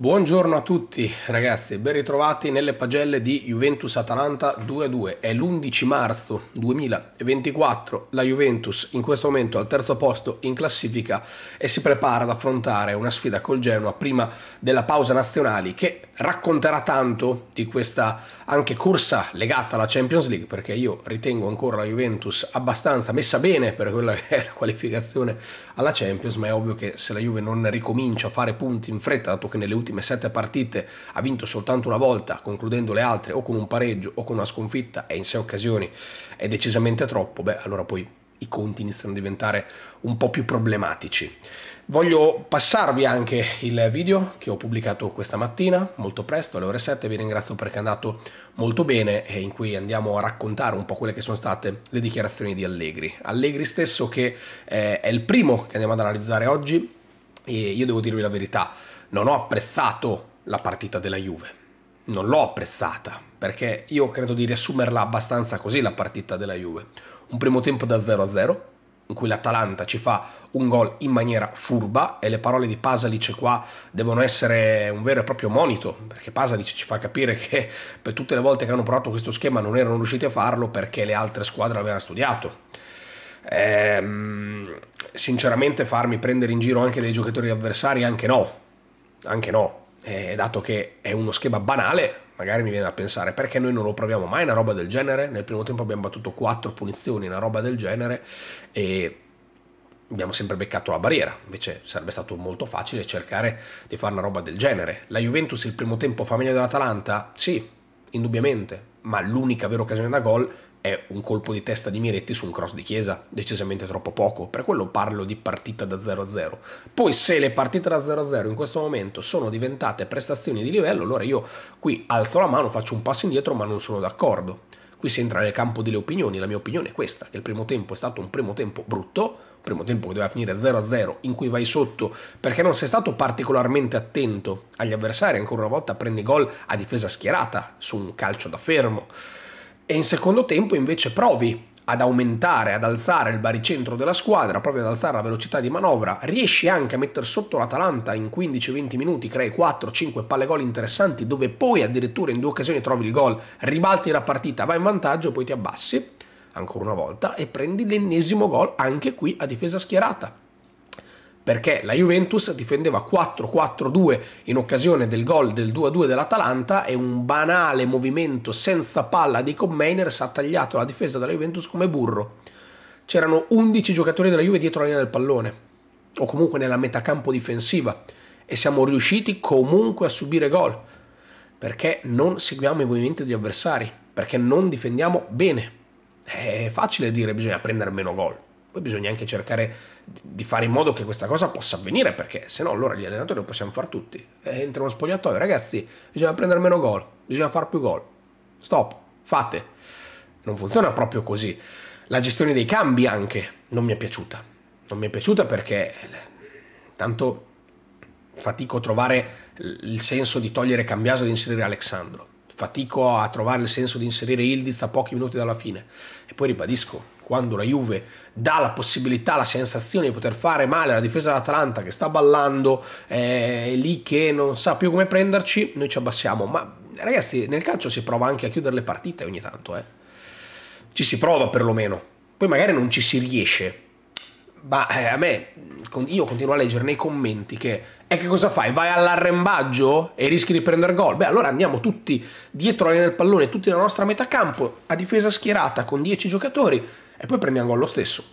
Buongiorno a tutti ragazzi, ben ritrovati nelle pagelle di Juventus Atalanta 2-2. È l'11 marzo 2024, la Juventus in questo momento al terzo posto in classifica e si prepara ad affrontare una sfida col Genoa prima della pausa nazionale che racconterà tanto di questa anche corsa legata alla Champions League perché io ritengo ancora la Juventus abbastanza messa bene per quella che è la qualificazione alla Champions ma è ovvio che se la Juve non ricomincia a fare punti in fretta dato che nelle ultime sette partite ha vinto soltanto una volta concludendo le altre o con un pareggio o con una sconfitta e in sei occasioni è decisamente troppo beh allora poi i conti iniziano a diventare un po' più problematici Voglio passarvi anche il video che ho pubblicato questa mattina, molto presto, alle ore 7, vi ringrazio perché è andato molto bene e in cui andiamo a raccontare un po' quelle che sono state le dichiarazioni di Allegri. Allegri stesso che eh, è il primo che andiamo ad analizzare oggi e io devo dirvi la verità, non ho apprezzato la partita della Juve, non l'ho apprezzata perché io credo di riassumerla abbastanza così la partita della Juve. Un primo tempo da 0 a 0 in cui l'Atalanta ci fa un gol in maniera furba e le parole di Pasalic qua devono essere un vero e proprio monito, perché Pasalic ci fa capire che per tutte le volte che hanno provato questo schema non erano riusciti a farlo perché le altre squadre l'avevano studiato. Ehm, sinceramente farmi prendere in giro anche dei giocatori avversari, anche no, anche no, eh, dato che è uno schema banale, magari mi viene da pensare perché noi non lo proviamo mai una roba del genere. Nel primo tempo abbiamo battuto 4 punizioni, una roba del genere, e abbiamo sempre beccato la barriera. Invece sarebbe stato molto facile cercare di fare una roba del genere. La Juventus il primo tempo fa meglio dell'Atalanta? Sì, indubbiamente, ma l'unica vera occasione da gol è un colpo di testa di Miretti su un cross di Chiesa, decisamente troppo poco, per quello parlo di partita da 0-0. Poi se le partite da 0-0 in questo momento sono diventate prestazioni di livello, allora io qui alzo la mano, faccio un passo indietro, ma non sono d'accordo. Qui si entra nel campo delle opinioni, la mia opinione è questa, che il primo tempo è stato un primo tempo brutto, un primo tempo che doveva finire 0-0, in cui vai sotto perché non sei stato particolarmente attento agli avversari, ancora una volta prendi gol a difesa schierata su un calcio da fermo e in secondo tempo invece provi ad aumentare, ad alzare il baricentro della squadra, proprio ad alzare la velocità di manovra, riesci anche a mettere sotto l'Atalanta in 15-20 minuti, crei 4-5 palle gol interessanti, dove poi addirittura in due occasioni trovi il gol, ribalti la partita, vai in vantaggio, poi ti abbassi, ancora una volta, e prendi l'ennesimo gol anche qui a difesa schierata perché la Juventus difendeva 4-4-2 in occasione del gol del 2-2 dell'Atalanta e un banale movimento senza palla di Commainers ha tagliato la difesa della Juventus come burro. C'erano 11 giocatori della Juve dietro la linea del pallone, o comunque nella metà campo difensiva, e siamo riusciti comunque a subire gol, perché non seguiamo i movimenti degli avversari, perché non difendiamo bene. È facile dire bisogna prendere meno gol, poi bisogna anche cercare di fare in modo che questa cosa possa avvenire, perché se no allora gli allenatori lo possiamo fare tutti. Eh, entra uno spogliatoio, ragazzi, bisogna prendere meno gol, bisogna fare più gol. Stop, fate. Non funziona proprio così. La gestione dei cambi anche non mi è piaciuta. Non mi è piaciuta perché eh, tanto fatico a trovare il senso di togliere Cambiaso e di inserire Alessandro. Fatico a trovare il senso di inserire Ildiz a pochi minuti dalla fine. E poi ribadisco, quando la Juve dà la possibilità, la sensazione di poter fare male alla difesa dell'Atalanta che sta ballando, eh, è lì che non sa più come prenderci, noi ci abbassiamo. Ma ragazzi, nel calcio si prova anche a chiudere le partite ogni tanto, eh. Ci si prova perlomeno. Poi magari non ci si riesce. Ma eh, a me, io continuo a leggere nei commenti che e eh, che cosa fai? Vai all'arrembaggio e rischi di prendere gol? Beh, allora andiamo tutti dietro nel pallone, tutti nella nostra metà campo, a difesa schierata con 10 giocatori e poi prendiamo gol lo stesso.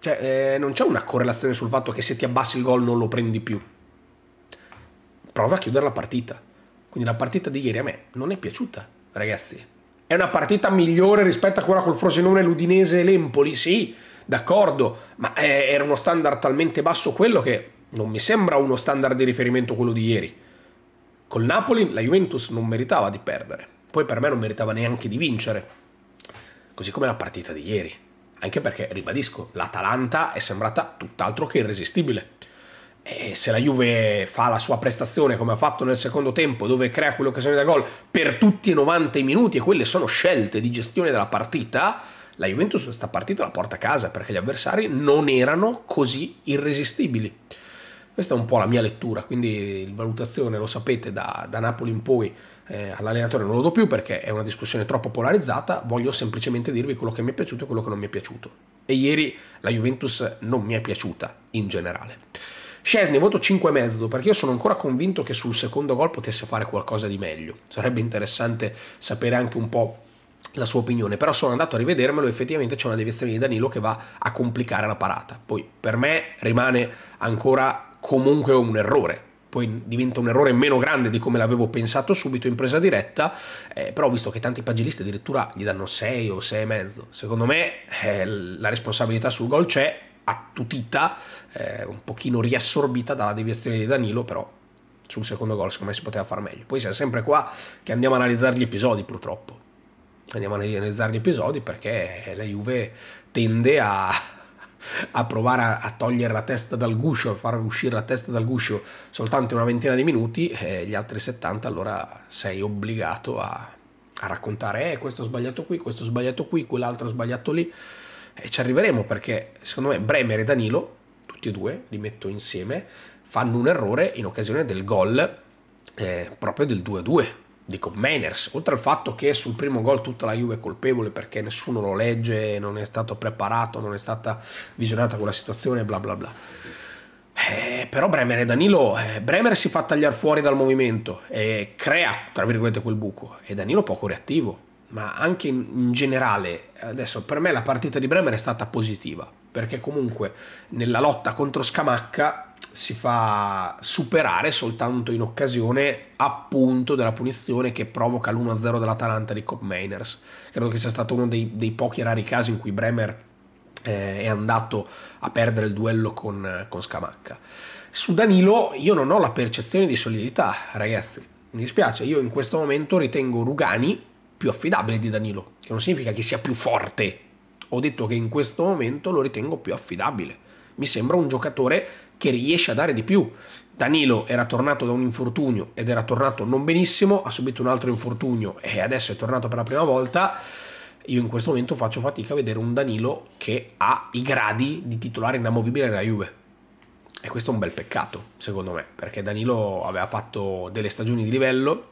Cioè, eh, non c'è una correlazione sul fatto che se ti abbassi il gol non lo prendi più. Prova a chiudere la partita. Quindi la partita di ieri a me non è piaciuta, ragazzi. È una partita migliore rispetto a quella col Frosinone, l'Udinese e l'Empoli? Sì, d'accordo, ma è, eh, era uno standard talmente basso quello che non mi sembra uno standard di riferimento quello di ieri. Col Napoli la Juventus non meritava di perdere, poi per me non meritava neanche di vincere così come la partita di ieri. Anche perché, ribadisco, l'Atalanta è sembrata tutt'altro che irresistibile. E se la Juve fa la sua prestazione come ha fatto nel secondo tempo, dove crea quell'occasione da gol per tutti i 90 minuti, e quelle sono scelte di gestione della partita, la Juventus questa partita la porta a casa perché gli avversari non erano così irresistibili. Questa è un po' la mia lettura, quindi valutazione lo sapete da, da Napoli in poi eh, all'allenatore non lo do più perché è una discussione troppo polarizzata, voglio semplicemente dirvi quello che mi è piaciuto e quello che non mi è piaciuto. E ieri la Juventus non mi è piaciuta in generale. Scesni, voto 5,5 perché io sono ancora convinto che sul secondo gol potesse fare qualcosa di meglio. Sarebbe interessante sapere anche un po' la sua opinione, però sono andato a rivedermelo effettivamente c'è una deviazione di Danilo che va a complicare la parata. Poi per me rimane ancora comunque un errore. Poi diventa un errore meno grande di come l'avevo pensato subito in presa diretta, eh, però visto che tanti pagilisti addirittura gli danno 6 o 6,5. Secondo me eh, la responsabilità sul gol c'è, attutita, eh, un pochino riassorbita dalla deviazione di Danilo, però sul secondo gol secondo me si poteva far meglio. Poi siamo sempre qua che andiamo a analizzare gli episodi purtroppo. Andiamo a analizzare gli episodi perché la Juve tende a, a provare a, a, togliere la testa dal guscio, a far uscire la testa dal guscio soltanto una ventina di minuti, e gli altri 70 allora sei obbligato a, a raccontare eh, questo ho sbagliato qui, questo ho sbagliato qui, quell'altro ho sbagliato lì. E ci arriveremo perché secondo me Bremer e Danilo, tutti e due, li metto insieme, fanno un errore in occasione del gol eh, proprio del 2-2 dico Manners, oltre al fatto che sul primo gol tutta la Juve è colpevole perché nessuno lo legge, non è stato preparato, non è stata visionata quella situazione, bla bla bla. Eh, però Bremer e Danilo, eh, Bremer si fa tagliare fuori dal movimento e crea, tra virgolette, quel buco e Danilo poco reattivo, ma anche in, in generale, adesso per me la partita di Bremer è stata positiva, perché comunque nella lotta contro Scamacca si fa superare soltanto in occasione appunto della punizione che provoca l'1-0 dell'Atalanta di Cop Mainers. Credo che sia stato uno dei, dei pochi rari casi in cui Bremer eh, è andato a perdere il duello con, con Scamacca. Su Danilo io non ho la percezione di solidità, ragazzi. Mi dispiace, io in questo momento ritengo Rugani più affidabile di Danilo, che non significa che sia più forte. Ho detto che in questo momento lo ritengo più affidabile. Mi sembra un giocatore che riesce a dare di più. Danilo era tornato da un infortunio ed era tornato non benissimo, ha subito un altro infortunio e adesso è tornato per la prima volta. Io in questo momento faccio fatica a vedere un Danilo che ha i gradi di titolare inamovibile nella Juve. E questo è un bel peccato, secondo me, perché Danilo aveva fatto delle stagioni di livello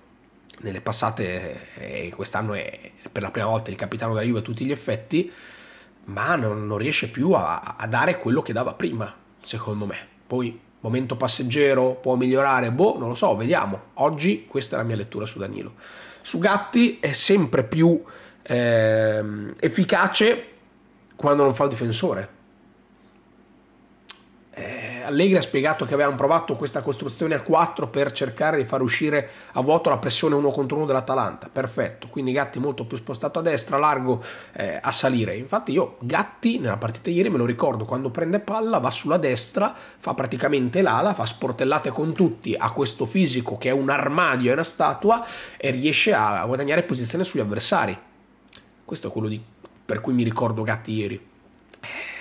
nelle passate eh, e quest'anno è per la prima volta il capitano della Juve a tutti gli effetti, ma non, non riesce più a, a dare quello che dava prima, secondo me. Poi momento passeggero può migliorare, boh, non lo so, vediamo. Oggi questa è la mia lettura su Danilo. Su Gatti è sempre più eh, efficace quando non fa il difensore Allegri ha spiegato che avevano provato questa costruzione a 4 per cercare di far uscire a vuoto la pressione uno contro uno dell'Atalanta. Perfetto, quindi Gatti molto più spostato a destra, largo eh, a salire. Infatti io Gatti nella partita ieri me lo ricordo, quando prende palla va sulla destra, fa praticamente l'ala, fa sportellate con tutti, ha questo fisico che è un armadio, è una statua e riesce a guadagnare posizione sugli avversari. Questo è quello di, per cui mi ricordo Gatti ieri. Eh.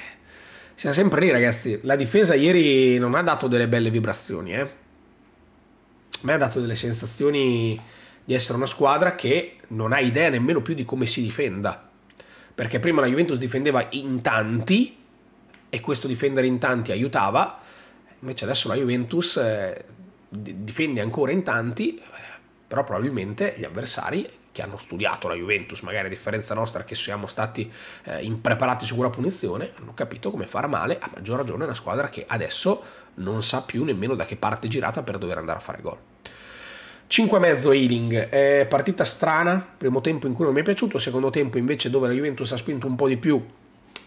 Siamo sempre lì, ragazzi. La difesa ieri non ha dato delle belle vibrazioni, eh. A ha dato delle sensazioni di essere una squadra che non ha idea nemmeno più di come si difenda. Perché prima la Juventus difendeva in tanti, e questo difendere in tanti aiutava, invece adesso la Juventus eh, difende ancora in tanti, eh, però probabilmente gli avversari che hanno studiato la Juventus, magari a differenza nostra che siamo stati eh, impreparati su quella punizione, hanno capito come far male, a maggior ragione una squadra che adesso non sa più nemmeno da che parte girata per dover andare a fare gol. 5 e mezzo Ealing, eh, partita strana, primo tempo in cui non mi è piaciuto, secondo tempo invece dove la Juventus ha spinto un po' di più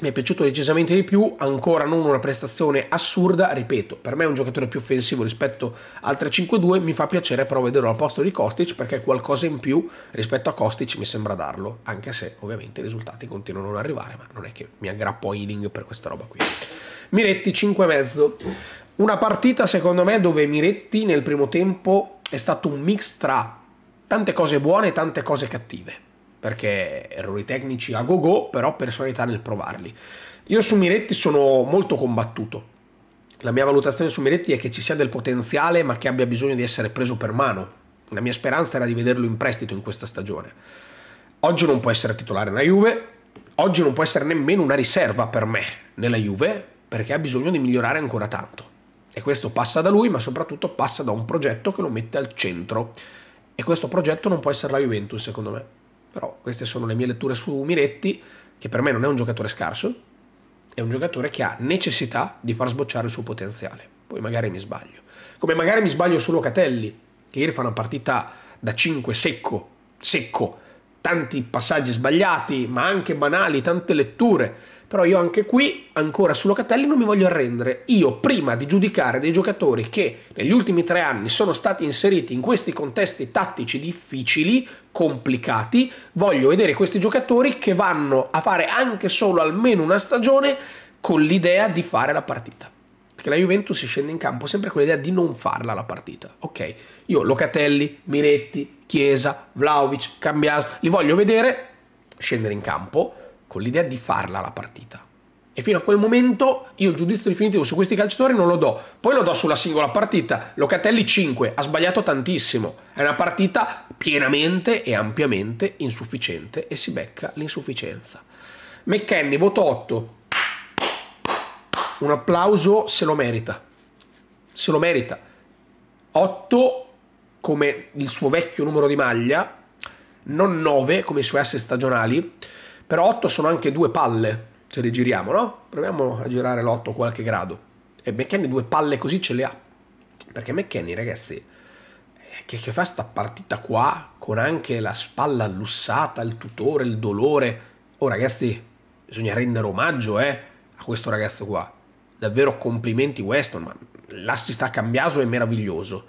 mi è piaciuto decisamente di più, ancora non una prestazione assurda, ripeto, per me è un giocatore più offensivo rispetto al 3-5-2, mi fa piacere però vederlo al posto di Kostic perché qualcosa in più rispetto a Kostic mi sembra darlo, anche se ovviamente i risultati continuano a non arrivare, ma non è che mi aggrappo a Healing per questa roba qui. Miretti 5,5. Una partita secondo me dove Miretti nel primo tempo è stato un mix tra tante cose buone e tante cose cattive perché errori tecnici a go-go, però personalità nel provarli. Io su Miretti sono molto combattuto. La mia valutazione su Miretti è che ci sia del potenziale, ma che abbia bisogno di essere preso per mano. La mia speranza era di vederlo in prestito in questa stagione. Oggi non può essere titolare nella Juve, oggi non può essere nemmeno una riserva per me nella Juve, perché ha bisogno di migliorare ancora tanto. E questo passa da lui, ma soprattutto passa da un progetto che lo mette al centro. E questo progetto non può essere la Juventus, secondo me. Però queste sono le mie letture su Miretti, che per me non è un giocatore scarso, è un giocatore che ha necessità di far sbocciare il suo potenziale. Poi magari mi sbaglio. Come magari mi sbaglio su Locatelli, che ieri fa una partita da 5 secco, secco, tanti passaggi sbagliati, ma anche banali, tante letture però io anche qui, ancora su Locatelli, non mi voglio arrendere. Io, prima di giudicare dei giocatori che negli ultimi tre anni sono stati inseriti in questi contesti tattici difficili, complicati, voglio vedere questi giocatori che vanno a fare anche solo almeno una stagione con l'idea di fare la partita. Perché la Juventus si scende in campo sempre con l'idea di non farla la partita. Ok, io Locatelli, Miretti, Chiesa, Vlaovic, Cambiaso, li voglio vedere scendere in campo con l'idea di farla la partita. E fino a quel momento io il giudizio definitivo su questi calciatori non lo do. Poi lo do sulla singola partita. Locatelli 5, ha sbagliato tantissimo. È una partita pienamente e ampiamente insufficiente e si becca l'insufficienza. McKenny, voto 8. Un applauso se lo merita. Se lo merita. 8 come il suo vecchio numero di maglia, non 9 come i suoi asset stagionali. Però 8 sono anche due palle, ce le giriamo, no? Proviamo a girare l'8 qualche grado. E McKenny due palle così ce le ha. Perché McKenny, ragazzi, eh, che, che fa sta partita qua, con anche la spalla allussata, il tutore, il dolore. Oh ragazzi, bisogna rendere omaggio, eh, a questo ragazzo qua. Davvero complimenti Weston, ma l'assist a Cambiaso è meraviglioso.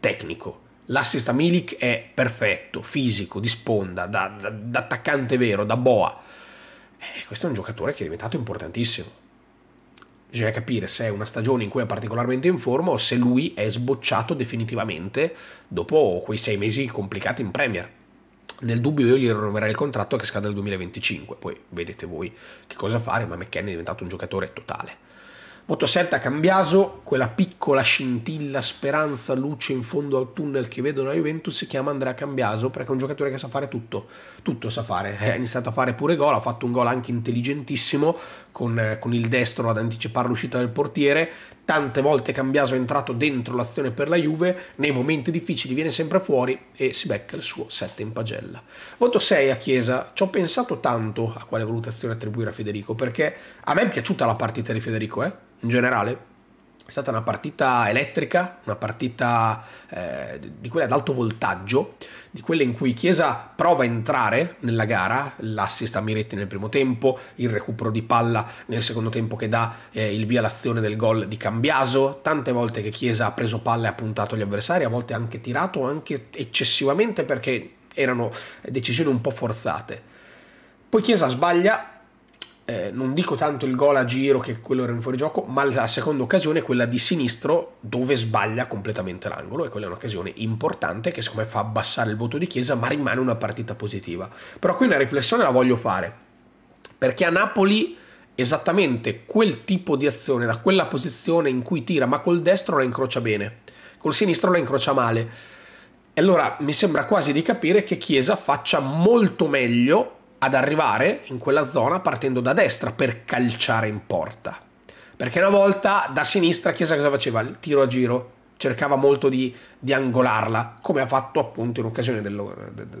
Tecnico, l'assist a Milik è perfetto, fisico, di sponda, da, da, da attaccante vero, da boa. Eh, questo è un giocatore che è diventato importantissimo. Bisogna capire se è una stagione in cui è particolarmente in forma o se lui è sbocciato definitivamente dopo quei sei mesi complicati in Premier. Nel dubbio io gli rinnoverei il contratto che scade nel 2025, poi vedete voi che cosa fare, ma McKenna è diventato un giocatore totale. Motosetta Cambiaso, quella piccola scintilla, speranza, luce in fondo al tunnel che vedono la Juventus, si chiama Andrea Cambiaso perché è un giocatore che sa fare tutto, tutto sa fare, ha iniziato a fare pure gol, ha fatto un gol anche intelligentissimo, con, eh, con il destro ad anticipare l'uscita del portiere, tante volte Cambiaso è entrato dentro l'azione per la Juve, nei momenti difficili viene sempre fuori e si becca il suo 7 in pagella. Voto 6 a Chiesa, ci ho pensato tanto a quale valutazione attribuire a Federico, perché a me è piaciuta la partita di Federico, eh? in generale, è stata una partita elettrica, una partita eh, di quelle ad alto voltaggio, di quelle in cui Chiesa prova a entrare nella gara, l'assist a Miretti nel primo tempo, il recupero di palla nel secondo tempo che dà eh, il via all'azione del gol di Cambiaso, tante volte che Chiesa ha preso palla e ha puntato gli avversari, a volte anche tirato, anche eccessivamente perché erano decisioni un po' forzate. Poi Chiesa sbaglia eh, non dico tanto il gol a giro che quello era in fuorigioco, ma la seconda occasione, è quella di sinistro, dove sbaglia completamente l'angolo e quella è un'occasione importante che secondo me fa abbassare il voto di Chiesa, ma rimane una partita positiva. Però qui una riflessione la voglio fare, perché a Napoli esattamente quel tipo di azione, da quella posizione in cui tira, ma col destro la incrocia bene, col sinistro la incrocia male. E allora mi sembra quasi di capire che Chiesa faccia molto meglio ad arrivare in quella zona partendo da destra per calciare in porta. Perché una volta da sinistra Chiesa cosa faceva? Il tiro a giro, cercava molto di, di angolarla, come ha fatto appunto in occasione dello, de, de,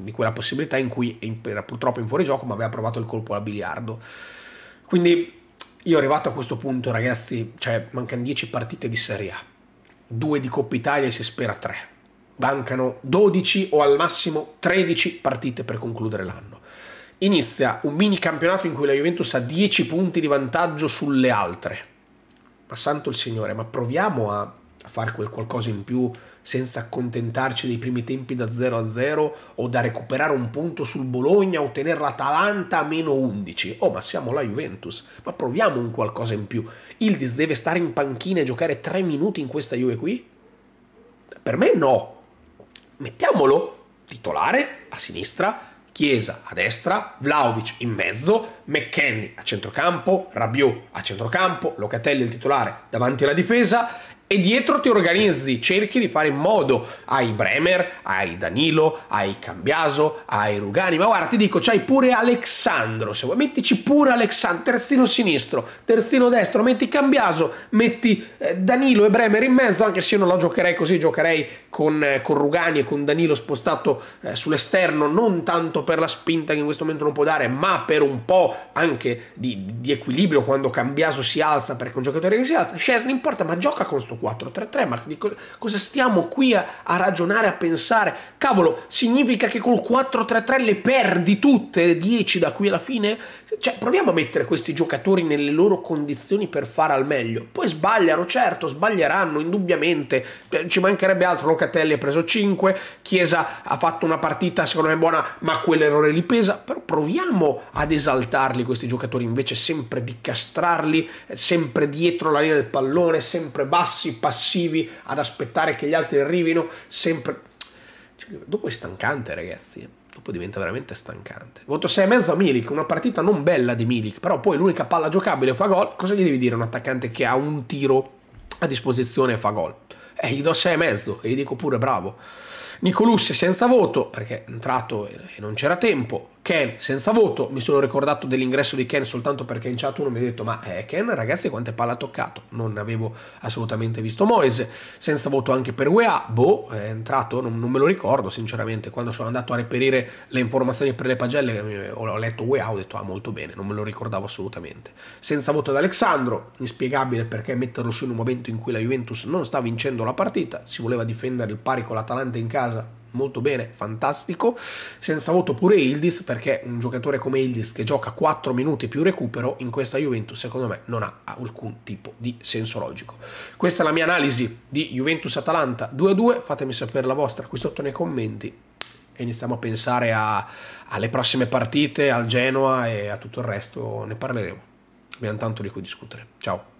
di quella possibilità in cui era purtroppo in fuorigioco ma aveva provato il colpo a biliardo. Quindi io arrivato a questo punto ragazzi, cioè mancano 10 partite di Serie A, 2 di Coppa Italia e si spera 3. Mancano 12 o al massimo 13 partite per concludere l'anno inizia un mini campionato in cui la Juventus ha 10 punti di vantaggio sulle altre. Ma santo il Signore, ma proviamo a, a fare quel qualcosa in più senza accontentarci dei primi tempi da 0 a 0 o da recuperare un punto sul Bologna o tenere l'Atalanta a meno 11. Oh, ma siamo la Juventus, ma proviamo un qualcosa in più. Ildis deve stare in panchina e giocare 3 minuti in questa Juve qui? Per me no. Mettiamolo titolare a sinistra Chiesa a destra, Vlaovic in mezzo, McKenny a centrocampo, Rabiot a centrocampo, Locatelli il titolare davanti alla difesa e dietro ti organizzi, cerchi di fare in modo. Hai Bremer, ai Danilo, ai Cambiaso, ai Rugani, ma guarda ti dico, c'hai pure Alexandro, se vuoi mettici pure Alexandro, terzino sinistro, terzino destro, metti Cambiaso, metti eh, Danilo e Bremer in mezzo, anche se io non lo giocherei così, giocherei con, eh, con Rugani e con Danilo spostato eh, sull'esterno, non tanto per la spinta che in questo momento non può dare, ma per un po' anche di, di equilibrio quando Cambiaso si alza, perché è un giocatore che si alza, Scesni in porta, ma gioca con sto 433, ma di co cosa stiamo qui a, a, ragionare, a pensare? Cavolo, significa che col 433 le perdi tutte, 10 da qui alla fine? Cioè, proviamo a mettere questi giocatori nelle loro condizioni per fare al meglio. Poi sbagliano, certo, sbaglieranno, indubbiamente, eh, ci mancherebbe altro, Locatelli ha preso 5, Chiesa ha fatto una partita secondo me buona, ma quell'errore li pesa, però proviamo ad esaltarli questi giocatori invece sempre di castrarli, eh, sempre dietro la linea del pallone, sempre bassi, bassi, passivi, ad aspettare che gli altri arrivino, sempre... Cioè, dopo è stancante, ragazzi. Eh. Dopo diventa veramente stancante. Voto 6,5 a Milik, una partita non bella di Milik, però poi l'unica palla giocabile fa gol. Cosa gli devi dire a un attaccante che ha un tiro a disposizione e fa gol? Eh, gli do 6,5 e gli dico pure bravo. Nicolussi senza voto, perché è entrato e non c'era tempo. Ken senza voto, mi sono ricordato dell'ingresso di Ken soltanto perché in chat uno mi ha detto ma eh, Ken ragazzi quante palle ha toccato, non avevo assolutamente visto Moise, senza voto anche per UEA, boh è entrato, non, non, me lo ricordo sinceramente, quando sono andato a reperire le informazioni per le pagelle eh, ho letto UEA, ho detto ah molto bene, non me lo ricordavo assolutamente, senza voto ad Alessandro, inspiegabile perché metterlo su in un momento in cui la Juventus non sta vincendo la partita, si voleva difendere il pari con l'Atalanta in casa, molto bene, fantastico. Senza voto pure Ildis, perché un giocatore come Ildis che gioca 4 minuti più recupero in questa Juventus, secondo me, non ha alcun tipo di senso logico. Questa è la mia analisi di Juventus-Atalanta 2-2. Fatemi sapere la vostra qui sotto nei commenti. E iniziamo a pensare a, alle prossime partite, al Genoa e a tutto il resto. Ne parleremo. Abbiamo tanto di cui discutere. Ciao.